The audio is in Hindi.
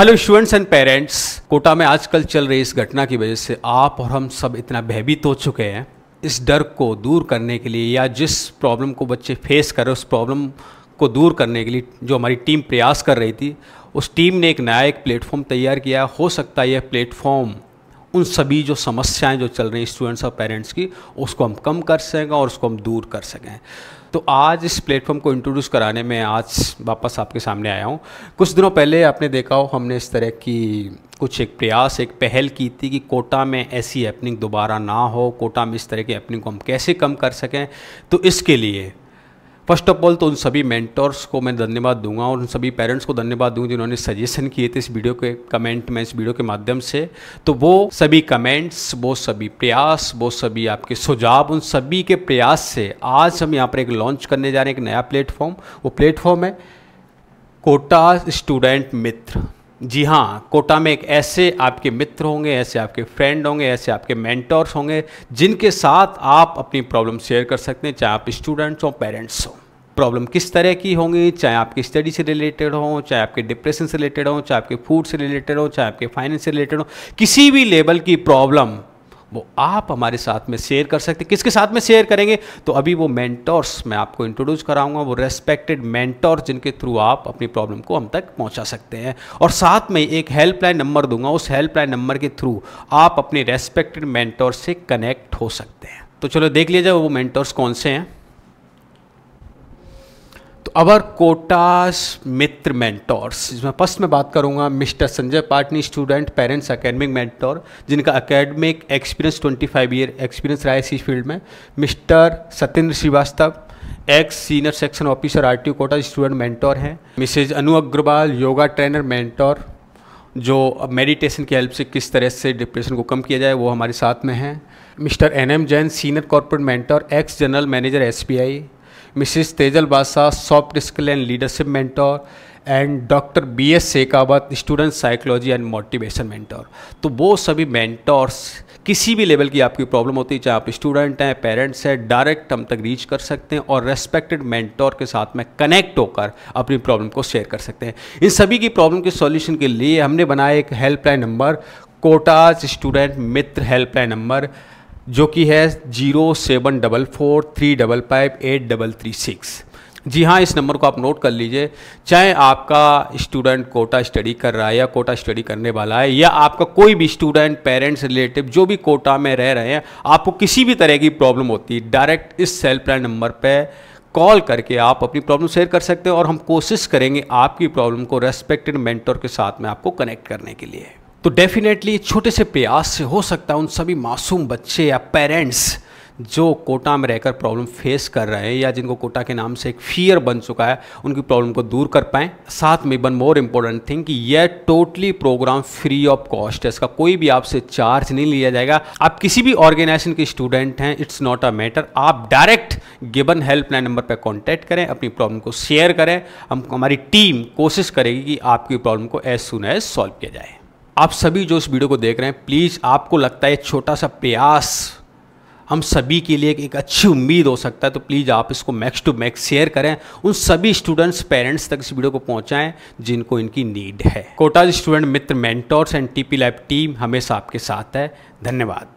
hello students and parents Kota में आजकल चल रही इस घटना की वजह से आप और हम सब इतना भयभीत हो चुके हैं इस डर को दूर करने के लिए या जिस प्रॉब्लम को बच्चे फेस कर रहे उस प्रॉब्लम को दूर करने के लिए जो हमारी टीम प्रयास कर रही थी उस टीम ने एक नया एक प्लेटफॉर्म तैयार किया हो सकता है यह प्लेटफॉर्म उन सभी जो समस्याएं जो चल रही हैं स्टूडेंट्स और पेरेंट्स की उसको हम कम कर सकें और उसको हम दूर कर सकें तो आज इस प्लेटफॉर्म को इंट्रोड्यूस कराने में आज वापस आपके सामने आया हूँ कुछ दिनों पहले आपने देखा हो हमने इस तरह की कुछ एक प्रयास एक पहल की थी कि कोटा में ऐसी हैपनिंग दोबारा ना हो कोटा में इस तरह की हैपनिंग को हम कैसे कम कर सकें तो इसके लिए फर्स्ट ऑफ ऑल तो उन सभी मेंटर्स को मैं धन्यवाद दूंगा और उन सभी पेरेंट्स को धन्यवाद दूंगा जिन्होंने सजेशन किए थे इस वीडियो के कमेंट में इस वीडियो के माध्यम से तो वो सभी कमेंट्स वो सभी प्रयास वो सभी आपके सुझाव उन सभी के प्रयास से आज हम यहाँ पर एक लॉन्च करने जा रहे हैं एक नया प्लेटफॉर्म वो प्लेटफॉर्म है कोटा स्टूडेंट मित्र जी हाँ कोटा में एक ऐसे आपके मित्र होंगे ऐसे आपके फ्रेंड होंगे ऐसे आपके मेंटर्स होंगे जिनके साथ आप अपनी प्रॉब्लम शेयर कर सकते हैं चाहे आप स्टूडेंट्स हों पेरेंट्स हों प्रॉब्लम किस तरह की होंगी चाहे आपकी स्टडी से रिलेटेड हो चाहे आपके डिप्रेशन से रिलेटेड हो चाहे आपके फूड से रिलेटेड हो चाहे आपके फाइनेंस से रिलेटेड हो किसी भी लेवल की प्रॉब्लम वो आप हमारे साथ में शेयर कर सकते किसके साथ में शेयर करेंगे तो अभी वो मैंटोर्स मैं आपको इंट्रोड्यूस कराऊंगा वो रेस्पेक्टेड मैंटोर जिनके थ्रू आप अपनी प्रॉब्लम को हम तक पहुंचा सकते हैं और साथ में एक हेल्पलाइन नंबर दूंगा उस हेल्पलाइन नंबर के थ्रू आप अपने रेस्पेक्टेड मैंटोर से कनेक्ट हो सकते हैं तो चलो देख लीजिए वो मैंटोर्स कौन से हैं अवर कोटास मित्र मेंटोर्स जिसमें फर्स्ट में बात करूंगा Mister Sanjay Patni student parents academic mentor जिनका अकेडमिक एक्सपीरियंस 25 ईयर एक्सपीरियंस रहा है इसी फील्ड में Mister Satyendra Shrivastava ex senior section officer R T Kota student mentor हैं Mrs Anu Agarwal yoga trainer mentor जो मेडिटेशन की हेल्प से किस तरह से डिप्रेशन को कम किया जाए वो हमारे साथ में हैं Mister N M Jain senior corporate mentor ex general manager S B I Mrs Tejal Badshah soft skill and leadership mentor and doctor B S Shekhawat student psychology and motivation mentor तो वो सभी मेंटोर्स किसी भी लेवल की आपकी प्रॉब्लम होती है चाहे आप स्टूडेंट हैं पेरेंट्स हैं डायरेक्ट हम तक रीच कर सकते हैं और रेस्पेक्टेड मेंटोर के साथ में कनेक्ट होकर अपनी प्रॉब्लम को शेयर कर सकते हैं इन सभी की प्रॉब्लम के सॉल्यूशन के लिए हमने बनाया एक helpline number Kota's student Mitra helpline number जो कि है zero seven double four three double five eight double three six जी हाँ इस नंबर को आप नोट कर लीजिए चाहे आपका स्टूडेंट कोटा स्टडी कर रहा है या कोटा स्टडी करने वाला है या आपका कोई भी स्टूडेंट पेरेंट्स रिलेटिव जो भी कोटा में रह रहे हैं आपको किसी भी तरह की प्रॉब्लम होती है डायरेक्ट इस हेल्पलाइन नंबर पर कॉल करके आप अपनी प्रॉब्लम शेयर कर सकते हैं और हम कोशिश करेंगे आपकी प्रॉब्लम को रेस्पेक्टेड मेंटर के साथ में आपको कनेक्ट करने के लिए तो डेफिनेटली छोटे से प्रयास से हो सकता है उन सभी मासूम बच्चे या पेरेंट्स जो कोटा में रहकर प्रॉब्लम फेस कर रहे हैं या जिनको कोटा के नाम से एक फियर बन चुका है उनकी प्रॉब्लम को दूर कर पाएँ साथ में वन मोर इम्पोर्टेंट थिंग कि यह totally program free of cost है इसका कोई भी आपसे चार्ज नहीं लिया जाएगा आप किसी भी ऑर्गेनाइजेशन के स्टूडेंट हैं इट्स नॉट अ मैटर आप डायरेक्ट गिवन हेल्पलाइन नंबर पर कॉन्टैक्ट करें अपनी प्रॉब्लम को शेयर करें हम हमारी टीम कोशिश करेगी कि आपकी प्रॉब्लम को एज सुन एज सॉल्व किया जाए आप सभी जो इस वीडियो को देख रहे हैं प्लीज़ आपको लगता है छोटा सा प्रयास हम सभी के लिए एक अच्छी उम्मीद हो सकता है तो प्लीज़ आप इसको मैक्स टू मैक्स शेयर करें उन सभी स्टूडेंट्स पेरेंट्स तक इस वीडियो को पहुंचाएं जिनको इनकी नीड है Kota's student Mitra mentors and TP lab team हमेशा आपके साथ है धन्यवाद